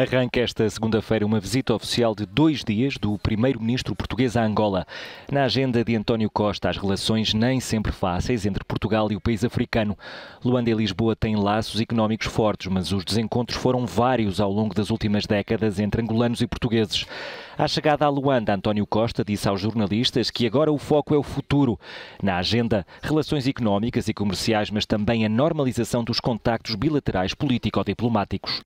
Arranca esta segunda-feira uma visita oficial de dois dias do primeiro-ministro português à Angola. Na agenda de António Costa, as relações nem sempre fáceis entre Portugal e o país africano. Luanda e Lisboa têm laços económicos fortes, mas os desencontros foram vários ao longo das últimas décadas entre angolanos e portugueses. À chegada a Luanda, António Costa disse aos jornalistas que agora o foco é o futuro. Na agenda, relações económicas e comerciais, mas também a normalização dos contactos bilaterais político-diplomáticos.